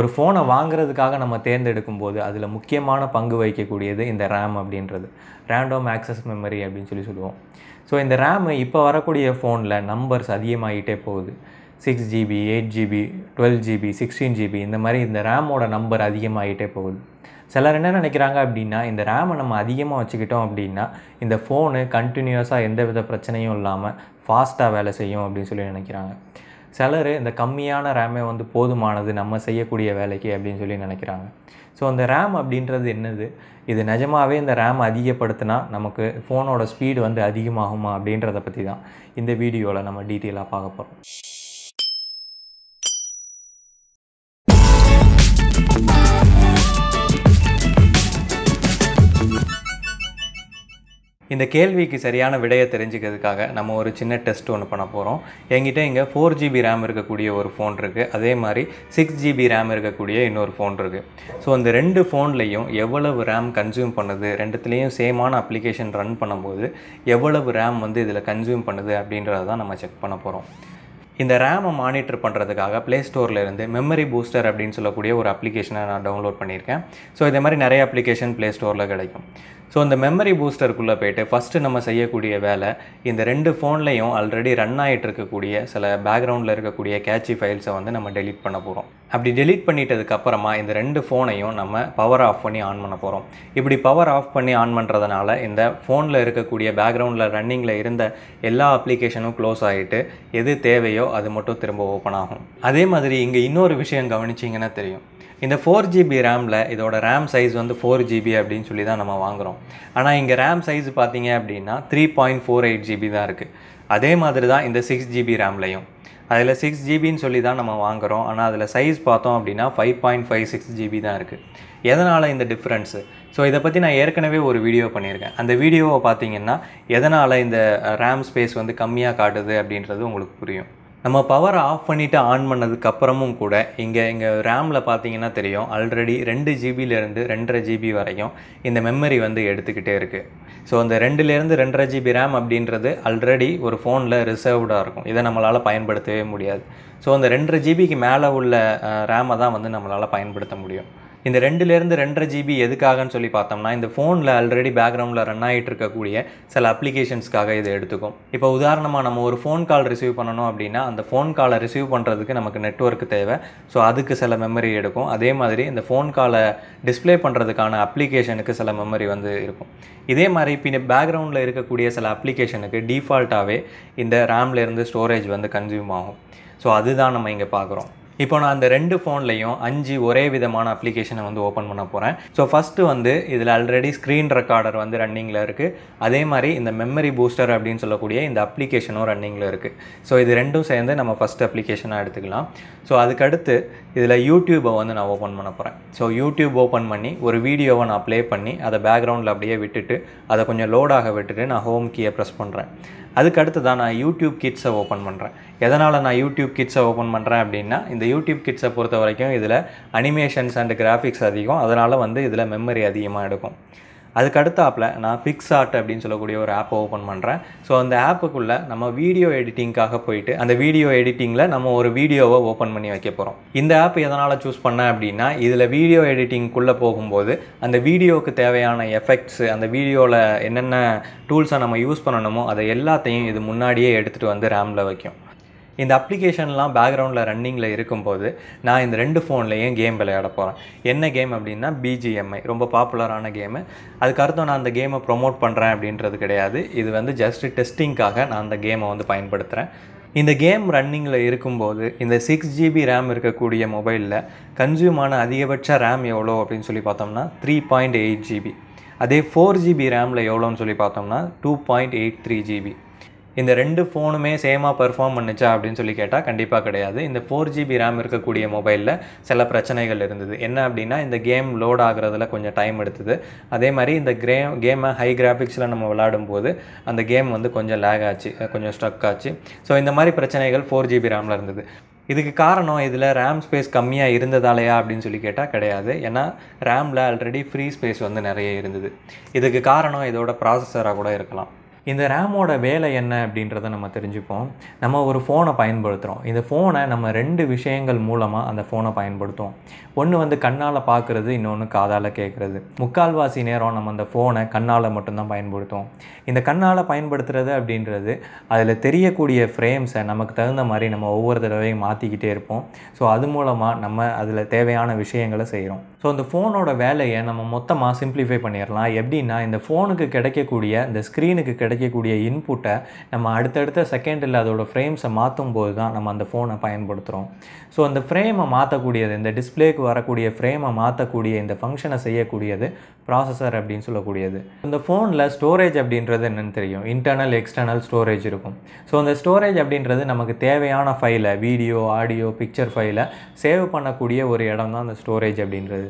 ஒரு ஃபோனை வாங்குறதுக்காக நம்ம தேர்ந்தெடுக்கும் போது அதில் முக்கியமான பங்கு வகிக்கக்கூடியது இந்த ரேம் அப்படின்றது ரேண்டோம் ஆக்சஸ் மெமரி அப்படின்னு சொல்லி சொல்லுவோம் ஸோ இந்த ரேம் இப்போ வரக்கூடிய ஃபோனில் நம்பர்ஸ் அதிகமாகிட்டே போகுது six GB eight GB twelve GB sixteen GB இந்த மாதிரி இந்த ரேமோட நம்பர் அதிகமாகிட்டே போகுது சிலர் என்ன நினைக்கிறாங்க அப்படின்னா இந்த ரேமை நம்ம அதிகமாக வச்சுக்கிட்டோம் அப்படின்னா இந்த ஃபோனு கண்டினியூஸாக எந்த வித பிரச்சனையும் இல்லாமல் ஃபாஸ்ட்டாக வேலை செய்யும் அப்படின்னு சொல்லி நினைக்கிறாங்க சிலர் இந்த கம்மியான ரேமே வந்து போதுமானது நம்ம செய்யக்கூடிய வேலைக்கு அப்படின்னு சொல்லி நினைக்கிறாங்க ஸோ அந்த ரேம் அப்படின்றது என்னது இது நிஜமாகவே இந்த ரேம் அதிகப்படுத்தினா நமக்கு ஃபோனோட ஸ்பீடு வந்து அதிகமாகுமா அப்படின்றத பற்றி தான் இந்த வீடியோவில் நம்ம டீட்டெயிலாக பார்க்க போகிறோம் இந்த கேள்விக்கு சரியான விடையை தெரிஞ்சுக்கிறதுக்காக நம்ம ஒரு சின்ன டெஸ்ட் ஒன்று பண்ண போகிறோம் எங்கிட்ட இங்கே ஃபோர் ஜிபி ரேம் இருக்கக்கூடிய ஒரு ஃபோன் இருக்குது அதே மாதிரி சிக்ஸ் ஜிபி ரேம் இருக்கக்கூடிய இன்னொரு ஃபோன் இருக்குது ஸோ அந்த ரெண்டு ஃபோன்லேயும் எவ்வளவு ரேம் கன்சியூம் பண்ணுது ரெண்டுத்துலேயும் சேமான அப்ளிகேஷன் ரன் பண்ணும்போது எவ்வளவு ரேம் வந்து இதில் கன்சியூம் பண்ணுது அப்படின்றத தான் நம்ம செக் பண்ண போகிறோம் இந்த ரேமை மானிட்டர் பண்ணுறதுக்காக ப்ளே ஸ்டோர்லேருந்து மெமரி பூஸ்டர் அப்படின்னு சொல்லக்கூடிய ஒரு அப்ளிகேஷனை நான் டவுன்லோட் பண்ணியிருக்கேன் ஸோ இதே மாதிரி நிறைய அப்ளிகேஷன் ப்ளே ஸ்டோரில் கிடைக்கும் ஸோ இந்த மெமரி பூஸ்டருக்குள்ளே போய்ட்டு ஃபஸ்ட்டு நம்ம செய்யக்கூடிய வேலை இந்த ரெண்டு ஃபோன்லேயும் ஆல்ரெடி ரன் ஆகிட்டு இருக்கக்கூடிய சில பேக்ரவுண்டில் இருக்கக்கூடிய கேட்சி ஃபைல்ஸை வந்து நம்ம டெலிட் பண்ண போகிறோம் அப்படி டெலீட் பண்ணிட்டதுக்கு அப்புறமா இந்த ரெண்டு ஃபோனையும் நம்ம பவர் ஆஃப் பண்ணி ஆன் பண்ண போகிறோம் இப்படி பவர் ஆஃப் பண்ணி ஆன் பண்ணுறதுனால இந்த ஃபோனில் இருக்கக்கூடிய பேக்ரவுண்டில் ரன்னிங்கில் இருந்த எல்லா அப்ளிகேஷனும் க்ளோஸ் ஆகிட்டு எது தேவையோ அது மட்டும் திரும்ப ஓப்பன் ஆகும் அதே மாதிரி இங்கே இன்னொரு விஷயம் கவனிச்சிங்கன்னா தெரியும் இந்த ஃபோர் ஜிபி ரேமில் இதோட ரேம் சைஸ் வந்து ஃபோர் ஜிபி அப்படின்னு சொல்லி தான் நம்ம வாங்குகிறோம் ஆனால் இங்கே ரேம் சைஸ் பார்த்தீங்க அப்படின்னா three point four eight GB தான் இருக்குது அதே மாதிரி தான் இந்த சிக்ஸ் ஜிபி ரேம்லையும் அதில் சிக்ஸ் ஜிபின்னு சொல்லி தான் நம்ம வாங்குகிறோம் ஆனால் அதில் சைஸ் பார்த்தோம் அப்படின்னா five point five six GB தான் இருக்குது எதனால் இந்த டிஃப்ரென்ஸு ஸோ இதை பற்றி நான் ஏற்கனவே ஒரு வீடியோ பண்ணியிருக்கேன் அந்த வீடியோவை பார்த்தீங்கன்னா எதனால் இந்த ரேம் ஸ்பேஸ் வந்து கம்மியாக காட்டுது அப்படின்றது உங்களுக்கு புரியும் நம்ம பவரை ஆஃப் பண்ணிவிட்டு ஆன் பண்ணதுக்கப்புறமும் கூட இங்கே இங்கே ரேமில் பார்த்தீங்கன்னா தெரியும் ஆல்ரெடி ரெண்டு ஜிபிலேருந்து ரெண்டரை ஜிபி வரைக்கும் இந்த மெமரி வந்து எடுத்துக்கிட்டே இருக்குது ஸோ அந்த ரெண்டுலேருந்து ரெண்டரை ஜிபி ரேம் அப்படின்றது ஆல்ரெடி ஒரு ஃபோனில் ரிசர்வ்டாக இருக்கும் இதை நம்மளால் பயன்படுத்தவே முடியாது ஸோ அந்த ரெண்டரை ஜிபிக்கு மேலே உள்ள ரேமை தான் வந்து நம்மளால் பயன்படுத்த முடியும் இந்த ரெண்டுலேருந்து ரெண்டரை ஜிபி எதுக்காகன்னு சொல்லி பார்த்தோம்னா இந்த ஃபோனில் ஆல்ரெடி பேக்ரவுண்டில் ரன் ஆகிட்டு இருக்கக்கூடிய சில அப்ளிகேஷன்ஸ்க்காக இதை எடுத்துக்கும் இப்போ உதாரணமாக நம்ம ஒரு ஃபோன் கால் ரிசீவ் பண்ணணும் அப்படின்னா அந்த ஃபோன் காலை ரிசீவ் பண்ணுறதுக்கு நமக்கு நெட்ஒர்க் தேவை ஸோ அதுக்கு சில மெமரி எடுக்கும் அதே மாதிரி இந்த ஃபோன் காலை டிஸ்பிளே பண்ணுறதுக்கான அப்ளிகேஷனுக்கு சில மெமரி வந்து இருக்கும் இதே மாதிரி பின் பேக்ரவுண்டில் இருக்கக்கூடிய சில அப்ளிகேஷனுக்கு டிஃபால்ட்டாகவே இந்த ரேம்லேருந்து ஸ்டோரேஜ் வந்து கன்சியூம் ஆகும் ஸோ அதுதான் நம்ம இங்கே பார்க்குறோம் இப்போ நான் அந்த ரெண்டு ஃபோன்லேயும் அஞ்சு ஒரே விதமான அப்ளிகேஷனை வந்து ஓப்பன் பண்ண போகிறேன் ஸோ ஃபஸ்ட்டு வந்து இதில் ஆல்ரெடி ஸ்க்ரீன் ரெக்கார்டர் வந்து ரன்னிங்கில் இருக்குது அதே மாதிரி இந்த மெமரி பூஸ்டர் அப்படின்னு சொல்லக்கூடிய இந்த அப்ளிகேஷனும் ரன்னிங்கில் இருக்குது ஸோ இது ரெண்டும் சேர்ந்து நம்ம ஃபஸ்ட் அப்ளிகேஷனாக எடுத்துக்கலாம் ஸோ அதுக்கடுத்து இதில் யூடியூப்பை வந்து நான் ஓப்பன் பண்ண போகிறேன் ஸோ யூடியூப் ஓப்பன் பண்ணி ஒரு வீடியோவை நான் ப்ளே பண்ணி அதை பேக்ரவுண்டில் அப்படியே விட்டுட்டு அதை கொஞ்சம் லோடாக விட்டுட்டு நான் ஹோம் கீயை ப்ரெஸ் பண்ணுறேன் அதுக்கு அடுத்து தான் நான் யூடியூப் கிட்ஸை ஓப்பன் பண்ணுறேன் எதனால் நான் யூடியூப் கிட்ஸை ஓப்பன் பண்ணுறேன் அப்படின்னா இந்த யூடியூப் கிட்ஸை பொறுத்த வரைக்கும் இதில் அனிமேஷன்ஸ் அண்ட் கிராஃபிக்ஸ் அதிகம் அதனால் வந்து இதில் மெமரி அதிகமாக எடுக்கும் அதுக்கு அடுத்தாப்பில் நான் பிக்ஸ் ஆர்ட் அப்படின்னு சொல்லக்கூடிய ஒரு ஆப்பை ஓப்பன் பண்ணுறேன் ஸோ அந்த ஆப்புக்குள்ளே நம்ம வீடியோ எடிட்டிங்காக போயிட்டு அந்த வீடியோ எடிட்டிங்கில் நம்ம ஒரு வீடியோவை ஓப்பன் பண்ணி வைக்க போகிறோம் இந்த ஆப் எதனால் சூஸ் பண்ணேன் அப்படின்னா இதில் வீடியோ எடிட்டிங்குள்ளே போகும்போது அந்த வீடியோவுக்கு தேவையான எஃபெக்ட்ஸு அந்த வீடியோவில் என்னென்ன டூல்ஸை நம்ம யூஸ் பண்ணணுமோ அதை எல்லாத்தையும் இது முன்னாடியே எடுத்துகிட்டு வந்து ரேமில் வைக்கும் இந்த அப்ளிகேஷன்லாம் பேக்ரவுண்டில் ரன்னிங்கில் இருக்கும்போது நான் இந்த ரெண்டு ஃபோன்லேயும் கேம் விளையாட போகிறேன் என்ன கேம் அப்படின்னா பிஜிஎம்ஐ ரொம்ப பாப்புலரான கேமு அதுக்கு அர்த்தம் நான் அந்த கேமை ப்ரொமோட் பண்ணுறேன் அப்படின்றது கிடையாது இது வந்து ஜஸ்ட் டெஸ்டிங்காக நான் அந்த கேமை வந்து பயன்படுத்துகிறேன் இந்த கேம் ரன்னிங்கில் இருக்கும்போது இந்த சிக்ஸ் ஜிபி ரேம் இருக்கக்கூடிய மொபைலில் கன்சியூமான அதிகபட்ச ரேம் எவ்வளோ அப்படின்னு சொல்லி பார்த்தோம்னா த்ரீ பாயிண்ட் எயிட் ஜிபி அதே ஃபோர் ஜிபி ரேமில் எவ்வளோன்னு சொல்லி பார்த்தோம்னா two point eight three GB இந்த ரெண்டு ஃபோனுமே சேமாக பெர்ஃபார்ம் பண்ணுச்சா அப்படின்னு சொல்லி கேட்டால் கண்டிப்பாக கிடையாது இந்த ஃபோர் ஜிபி ரேம் இருக்கக்கூடிய மொபைலில் சில பிரச்சனைகள் இருந்தது என்ன அப்படின்னா இந்த கேம் லோட் ஆகுறதுல கொஞ்சம் டைம் எடுத்தது அதே மாதிரி இந்த கிரே கேமை ஹை கிராஃபிக்ஸில் நம்ம விளாடும் போது அந்த கேம் வந்து கொஞ்சம் லேக் ஆச்சு கொஞ்சம் ஸ்ட்ரக் ஆச்சு ஸோ இந்த மாதிரி பிரச்சனைகள் ஃபோர் ஜிபி ரேமில் இருந்தது இதுக்கு காரணம் இதில் ரேம் ஸ்பேஸ் கம்மியாக இருந்ததாலையா அப்படின்னு சொல்லி கேட்டால் கிடையாது ஏன்னா ரேமில் ஆல்ரெடி ஃப்ரீ ஸ்பேஸ் வந்து நிறைய இருந்தது இதுக்கு காரணம் இதோட ப்ராசஸராக கூட இருக்கலாம் இந்த ரேமோட வேலை என்ன அப்படின்றத நம்ம தெரிஞ்சுப்போம் நம்ம ஒரு ஃபோனை பயன்படுத்துகிறோம் இந்த ஃபோனை நம்ம ரெண்டு விஷயங்கள் மூலமாக அந்த ஃபோனை பயன்படுத்துவோம் ஒன்று வந்து கண்ணால் பார்க்குறது இன்னொன்று காதால் கேட்குறது முக்கால்வாசி நேரம் நம்ம அந்த ஃபோனை கண்ணால் மட்டும்தான் பயன்படுத்துவோம் இந்த கண்ணால் பயன்படுத்துகிறது அப்படின்றது அதில் தெரியக்கூடிய ஃப்ரேம்ஸை நமக்கு தகுந்த மாதிரி நம்ம ஒவ்வொரு தடவையும் மாற்றிக்கிட்டே இருப்போம் ஸோ அது மூலமாக நம்ம அதில் தேவையான விஷயங்களை செய்கிறோம் ஸோ இந்த ஃபோனோட வேலையை நம்ம மொத்தமாக சிம்பிளிஃபை பண்ணிடலாம் எப்படின்னா இந்த ஃபோனுக்கு கிடைக்கக்கூடிய இந்த ஸ்க்ரீனுக்கு கிடைக்கக்கூடிய இன்புட்டை நம்ம அடுத்தடுத்த செகண்டில் அதோட ஃப்ரேம்ஸை மாற்றும் போது தான் நம்ம அந்த ஃபோனை பயன்படுத்துகிறோம் ஸோ அந்த ஃப்ரேமை மாற்றக்கூடியது இந்த டிஸ்பிளேக்கு வரக்கூடிய ஃப்ரேமை மாற்றக்கூடிய இந்த ஃபங்க்ஷனை செய்யக்கூடியது ப்ராசஸர் அப்படின்னு சொல்லக்கூடியது இந்த ஃபோனில் ஸ்டோரேஜ் அப்படின்றது என்னென்னு தெரியும் இன்டர்னல் எக்ஸ்டர்னல் ஸ்டோரேஜ் இருக்கும் ஸோ அந்த ஸ்டோரேஜ் அப்படின்றது நமக்கு தேவையான ஃபைலை வீடியோ ஆடியோ பிக்சர் ஃபைலை சேவ் பண்ணக்கூடிய ஒரு இடம் தான் அந்த ஸ்டோரேஜ் அப்படின்றது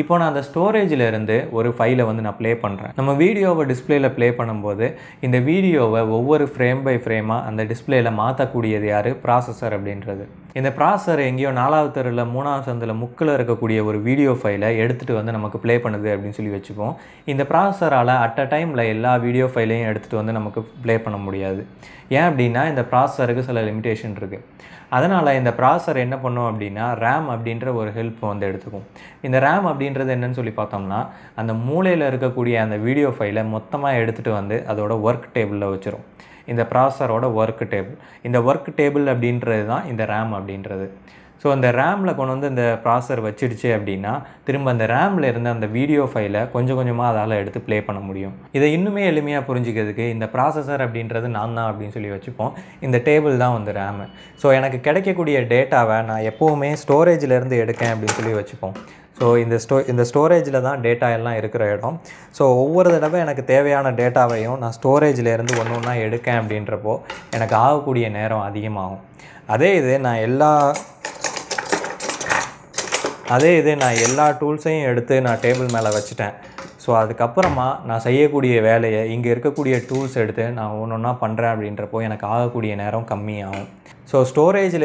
இப்போ நான் அந்த ஸ்டோரேஜில் இருந்து ஒரு ஃபைலை வந்து நான் ப்ளே பண்ணுறேன் நம்ம வீடியோவை டிஸ்பிளேல ப்ளே பண்ணும்போது இந்த வீடியோவை ஒவ்வொரு ஃப்ரேம் பை ஃப்ரேமாக அந்த டிஸ்பிளேல மாற்றக்கூடியது யார் ப்ராசஸர் அப்படின்றது இந்த ப்ராசஸர் எங்கேயோ நாலாவது தெருவில் மூணாவது சந்தில் முக்கில் இருக்கக்கூடிய ஒரு வீடியோ ஃபைலை எடுத்துகிட்டு வந்து நமக்கு ப்ளே பண்ணுது அப்படின்னு சொல்லி வச்சுப்போம் இந்த ப்ராசஸரால் அட் அ டைமில் எல்லா வீடியோ ஃபைலையும் எடுத்துகிட்டு வந்து நமக்கு ப்ளே பண்ண முடியாது ஏன் அப்படின்னா இந்த ப்ராசஸருக்கு சில லிமிடேஷன் இருக்குது அதனால் இந்த ப்ராசஸர் என்ன பண்ணும் அப்படின்னா ரேம் அப்படின்ற ஒரு ஹெல்ப் வந்து எடுத்துக்கும் இந்த ரேம் அப்படின்றது என்னன்னு சொல்லி பார்த்தோம்னா அந்த மூளையில் இருக்கக்கூடிய அந்த வீடியோ ஃபைலை மொத்தமாக எடுத்துகிட்டு வந்து அதோட ஒர்க் டேபிளில் வச்சிரும் இந்த ப்ராசரோட ஒர்க் டேபிள் இந்த ஒர்க் டேபிள் அப்படின்றது தான் இந்த ரேம் அப்படின்றது ஸோ அந்த ரேமில் கொண்டு வந்து இந்த ப்ராசர் வச்சிடுச்சு அப்படின்னா திரும்ப அந்த ரேமில் இருந்த அந்த வீடியோ ஃபைலை கொஞ்சம் கொஞ்சமாக அதால் எடுத்து ப்ளே பண்ண முடியும் இதை இன்னுமே எளிமையாக புரிஞ்சுக்கிறதுக்கு இந்த ப்ராசஸர் அப்படின்றது நான் தான் அப்படின்னு சொல்லி வச்சுப்போம் இந்த டேபிள் தான் வந்து ரேமு ஸோ எனக்கு கிடைக்கக்கூடிய டேட்டாவை நான் எப்போவுமே ஸ்டோரேஜிலேருந்து எடுக்கேன் அப்படின்னு சொல்லி வச்சுப்போம் ஸோ இந்த ஸ்டோ இந்த ஸ்டோரேஜில் தான் டேட்டா எல்லாம் இருக்கிற இடம் ஸோ ஒவ்வொரு தடவை எனக்கு தேவையான டேட்டாவையும் நான் ஸ்டோரேஜிலேருந்து ஒன்று ஒன்றா எடுக்கேன் அப்படின்றப்போ எனக்கு ஆகக்கூடிய நேரம் அதிகமாகும் அதே இது நான் எல்லா அதே இது நான் எல்லா டூல்ஸையும் எடுத்து நான் டேபிள் மேலே வச்சுட்டேன் ஸோ அதுக்கப்புறமா நான் செய்யக்கூடிய வேலையை இங்கே இருக்கக்கூடிய டூல்ஸ் எடுத்து நான் ஒன்று ஒன்றா பண்ணுறேன் அப்படின்றப்போ எனக்கு ஆகக்கூடிய நேரம் கம்மியாகும் ஸோ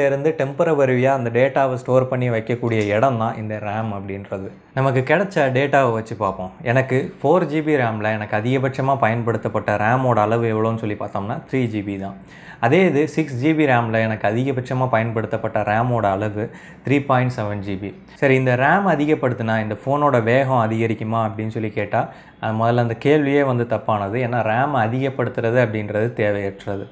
இருந்து டெம்பரவரியாக அந்த டேட்டாவை ஸ்டோர் பண்ணி வைக்கக்கூடிய இடம் தான் இந்த ரேம் அப்படின்றது நமக்கு கிடைச்ச டேட்டாவை வச்சு பார்ப்போம் எனக்கு ஃபோர் ஜிபி ரேமில் எனக்கு அதிகபட்சமாக பயன்படுத்தப்பட்ட ரேமோட அளவு எவ்வளோன்னு சொல்லி பார்த்தோம்னா த்ரீ ஜிபி தான் அதே இது சிக்ஸ் ஜிபி ரேமில் எனக்கு அதிகபட்சமாக பயன்படுத்தப்பட்ட ரேமோட அளவு த்ரீ பாயிண்ட் செவன் ஜிபி சரி இந்த ரேம் அதிகப்படுத்தினா இந்த ஃபோனோட வேகம் அதிகரிக்குமா அப்படின்னு சொல்லி கேட்டால் முதல்ல அந்த கேள்வியே வந்து தப்பானது ஏன்னா ரேம் அதிகப்படுத்துறது அப்படின்றது தேவையற்றது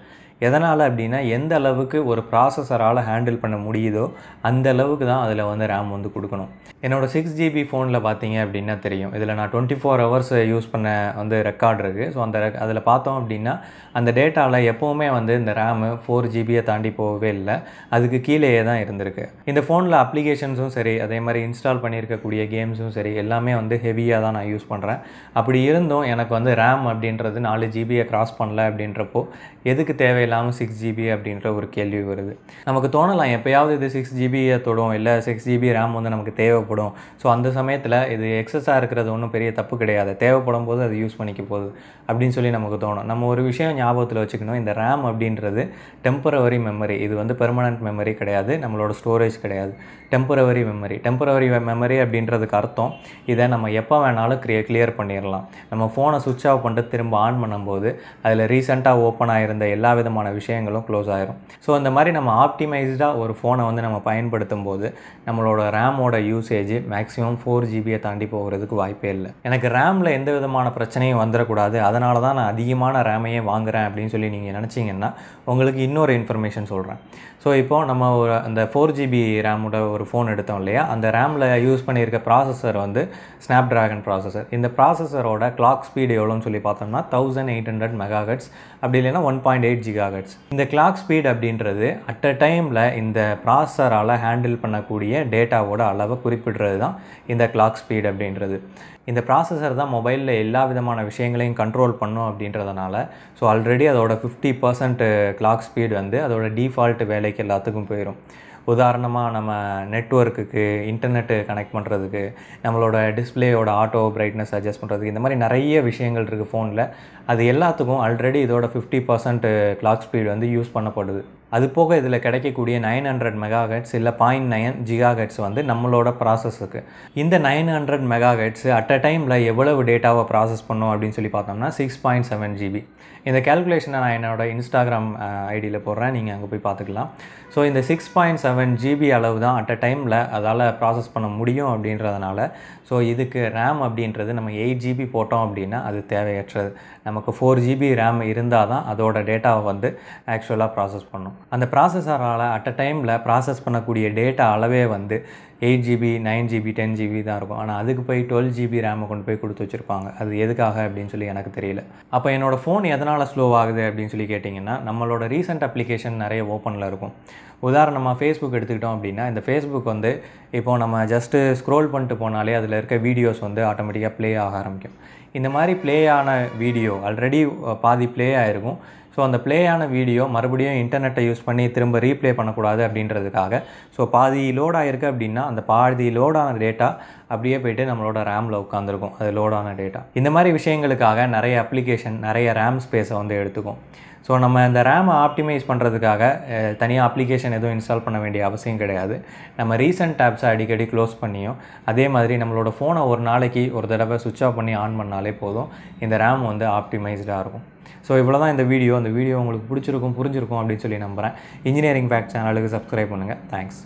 எதனால் அப்படின்னா எந்த அளவுக்கு ஒரு ப்ராசஸரால் ஹேண்டில் பண்ண முடியுதோ அந்த அளவுக்கு தான் அதில் வந்து ரேம் வந்து கொடுக்கணும் என்னோடய சிக்ஸ் ஜிபி ஃபோனில் பார்த்தீங்க அப்படின்னா தெரியும் இதில் நான் டுவெண்ட்டி ஃபோர் ஹவர்ஸ் யூஸ் பண்ண வந்து ரெக்கார்ட் இருக்குது ஸோ அந்த அதில் பார்த்தோம் அப்படின்னா அந்த டேட்டாவில் எப்போவுமே வந்து இந்த ரேமு ஃபோர் ஜிபியை தாண்டி போகவே இல்லை அதுக்கு கீழேயே தான் இருந்திருக்கு இந்த ஃபோனில் அப்ளிகேஷன்ஸும் சரி அதே மாதிரி இன்ஸ்டால் பண்ணியிருக்கக்கூடிய கேம்ஸும் சரி எல்லாமே வந்து ஹெவியாக தான் நான் யூஸ் பண்ணுறேன் அப்படி இருந்தும் எனக்கு வந்து ரேம் அப்படின்றது நாலு ஜிபியை க்ராஸ் பண்ணல அப்படின்றப்போ எதுக்கு தேவையில்லை இல்லாமல் சிக்ஸ் ஜிபி அப்படின்ற ஒரு கேள்வி வருது நமக்கு தோணலாம் எப்போயாவது இது சிக்ஸ் ஜிபியை தொடும் இல்லை சிக்ஸ் ஜிபி ரேம் வந்து நமக்கு தேவைப்படும் ஸோ அந்த சமயத்தில் இது எக்ஸஸாக இருக்கிறது ஒன்றும் பெரிய தப்பு கிடையாது தேவைப்படும் போது அது யூஸ் பண்ணிக்க போகுது அப்படின்னு சொல்லி நமக்கு தோணும் நம்ம ஒரு விஷயம் ஞாபகத்தில் வச்சுக்கணும் இந்த ரேம் அப்படின்றது டெம்பரவரி மெமரி இது வந்து பெர்மனண்ட் மெமரி கிடையாது நம்மளோட ஸ்டோரேஜ் கிடையாது டெம்பரவரி மெமரி டெம்பரவரி மெமரி அப்படின்றதுக்கு அர்த்தம் இதை நம்ம எப்போ வேணாலும் கிரியே கிளியர் பண்ணிடலாம் நம்ம ஃபோனை சுவிட்ச் ஆஃப் பண்ணிட்டு திரும்ப ஆன் பண்ணும்போது அதில் ரீசெண்டாக ஓப்பன் ஆகிருந்த எல்லா விதமான விதமான விஷயங்களும் க்ளோஸ் ஆகிரும் ஸோ இந்த மாதிரி நம்ம ஆப்டிமைஸ்டாக ஒரு ஃபோனை வந்து நம்ம பயன்படுத்தும் போது நம்மளோட ரேமோட யூசேஜ் மேக்ஸிமம் ஃபோர் ஜிபியை தாண்டி போகிறதுக்கு வாய்ப்பே இல்லை எனக்கு ரேமில் எந்த விதமான பிரச்சனையும் வந்துடக்கூடாது அதனால தான் நான் அதிகமான ரேமையே வாங்குகிறேன் அப்படின்னு சொல்லி நீங்கள் நினச்சிங்கன்னா உங்களுக்கு இன்னொரு இன்ஃபர்மேஷன் சொல்கிறேன் ஸோ இப்போது நம்ம ஒரு அந்த ஃபோர் ஜிபி ரேமோட ஒரு ஃபோன் எடுத்தோம் இல்லையா அந்த ரேமில் யூஸ் பண்ணியிருக்க ப்ராசஸர் வந்து ஸ்னாப் ட்ராகன் ப்ராசஸர் இந்த ப்ராசஸரோட கிளாக் ஸ்பீடு எவ்வளோன்னு சொல்லி பார்த்தோம்னா தௌசண்ட் எயிட் ஹண்ட்ரட் மெகா அப்படி இல்லைன்னா one point eight giga gigahertz இந்த கிளாக் ஸ்பீட் அப்படின்றது அட் அ டைமில் இந்த ப்ராசரால் ஹேண்டில் பண்ணக்கூடிய டேட்டாவோட அளவை குறிப்பிடுறது தான் இந்த கிளாக் ஸ்பீட் அப்படின்றது இந்த ப்ராசஸர் தான் மொபைலில் எல்லா விதமான விஷயங்களையும் கண்ட்ரோல் பண்ணும் அப்படின்றதுனால ஸோ ஆல்ரெடி அதோட ஃபிஃப்டி பர்சன்ட் கிளாக் ஸ்பீட் வந்து அதோட டிஃபால்ட் வேலைக்கு எல்லாத்துக்கும் போயிடும் உதாரணமாக நம்ம நெட்ஒர்க்குக்கு இன்டர்நெட்டு கனெக்ட் பண்ணுறதுக்கு நம்மளோட டிஸ்பிளேயோட ஆட்டோ பிரைட்னஸ் அட்ஜஸ்ட் பண்ணுறதுக்கு இந்த மாதிரி நிறைய விஷயங்கள் இருக்குது ஃபோனில் அது எல்லாத்துக்கும் ஆல்ரெடி இதோட ஃபிஃப்டி பர்சன்ட் கிளாக் ஸ்பீடு வந்து யூஸ் பண்ணப்படுது அது போக இதில் கிடைக்கக்கூடிய நைன் ஹண்ட்ரட் மெகாஹெட்ஸ் இல்லை பாயிண்ட் நைன் ஜிகாஹெட்ஸ் வந்து நம்மளோட ப்ராசஸுக்கு இந்த nine hundred megahertz at a டைமில் எவ்வளவு டேட்டாவை ப்ராசஸ் பண்ணும் அப்படின்னு சொல்லி பார்த்தோம்னா சிக்ஸ் பாயிண்ட் செவன் ஜிபி இந்த கேல்குலேஷனை நான் என்னோட இன்ஸ்டாகிராம் ஐடியில் போடுறேன் நீங்கள் அங்கே போய் பார்த்துக்கலாம் ஸோ இந்த சிக்ஸ் பாயிண்ட் செவன் ஜிபி அளவு தான் அட் அ டைமில் அதால் ப்ராசஸ் பண்ண முடியும் அப்படின்றதுனால ஸோ இதுக்கு ரேம் அப்படின்றது நம்ம எயிட் ஜிபி போட்டோம் அப்படின்னா அது தேவையற்றது நமக்கு ஃபோர் ஜிபி ரேம் இருந்தால் தான் அதோட டேட்டாவை வந்து ஆக்சுவலாக ப்ராசஸ் பண்ணும் அந்த ப்ராசஸரால் அட் அ டைமில் ப்ராசஸ் பண்ணக்கூடிய டேட்டா அளவே வந்து eight GB nine GB ten GB தான் இருக்கும் ஆனால் அதுக்கு போய் டுவெல் ஜிபி ரேமை கொண்டு போய் கொடுத்து வச்சுருப்பாங்க அது எதுக்காக அப்படின்னு சொல்லி எனக்கு தெரியல அப்போ என்னோடய ஃபோன் எதனால் ஸ்லோ ஆகுது அப்படின்னு சொல்லி கேட்டிங்கன்னா நம்மளோட ரீசெண்ட் அப்ளிகேஷன் நிறைய ஓப்பனில் இருக்கும் உதாரணமாக ஃபேஸ்புக் எடுத்துக்கிட்டோம் அப்படின்னா இந்த ஃபேஸ்புக் வந்து இப்போது நம்ம ஜஸ்ட்டு ஸ்க்ரோல் பண்ணிட்டு போனாலே அதில் இருக்க வீடியோஸ் வந்து ஆட்டோமேட்டிக்காக ப்ளே ஆக ஆரம்பிக்கும் இந்த மாதிரி ப்ளே ஆன வீடியோ ஆல்ரெடி பாதி ப்ளே ஆகிருக்கும் ஸோ அந்த ப்ளே ஆன வீடியோ மறுபடியும் இன்டர்நெட்டை யூஸ் பண்ணி திரும்ப ரீப்ளே பண்ணக்கூடாது அப்படின்றதுக்காக ஸோ பாதி லோட் ஆகிருக்கு அப்படின்னா அந்த பாதி லோடான டேட்டா அப்படியே போயிட்டு நம்மளோட ரேமில் உட்காந்துருக்கும் அது லோடான டேட்டா இந்த மாதிரி விஷயங்களுக்காக நிறைய அப்ளிகேஷன் நிறைய ரேம் ஸ்பேஸை வந்து எடுத்துக்கும் ஸோ நம்ம இந்த ரேமை ஆப்டிமைஸ் பண்ணுறதுக்காக தனியாக அப்ளிகேஷன் எதுவும் இன்ஸ்டால் பண்ண வேண்டிய அவசியம் கிடையாது நம்ம ரீசன்ட் டேப்ஸை அடிக்கடி க்ளோஸ் பண்ணியும் அதே மாதிரி நம்மளோட ஃபோனை ஒரு நாளைக்கு ஒரு தடவை சுவிட்ச் ஆஃப் பண்ணி ஆன் பண்ணாலே போதும் இந்த ரேம் வந்து ஆப்டிமைஸ்டாக இருக்கும் ஸோ இவ்வளோ தான் இந்த வீடியோ அந்த வீடியோ உங்களுக்கு பிடிச்சிருக்கும் புரிஞ்சிருக்கும் அப்படின்னு சொல்லி நம்புகிறேன் இன்ஜினியரிங் ஃபேக்ட் சேனலுக்கு சப்ஸ்கிரைப் பண்ணுங்கள் தேங்க்ஸ்